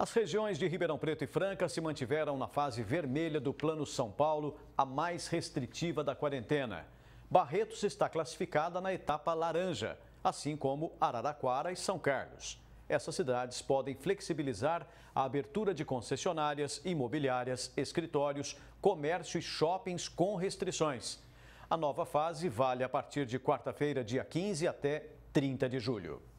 As regiões de Ribeirão Preto e Franca se mantiveram na fase vermelha do Plano São Paulo, a mais restritiva da quarentena. Barretos está classificada na etapa laranja, assim como Araraquara e São Carlos. Essas cidades podem flexibilizar a abertura de concessionárias, imobiliárias, escritórios, comércio e shoppings com restrições. A nova fase vale a partir de quarta-feira, dia 15, até 30 de julho.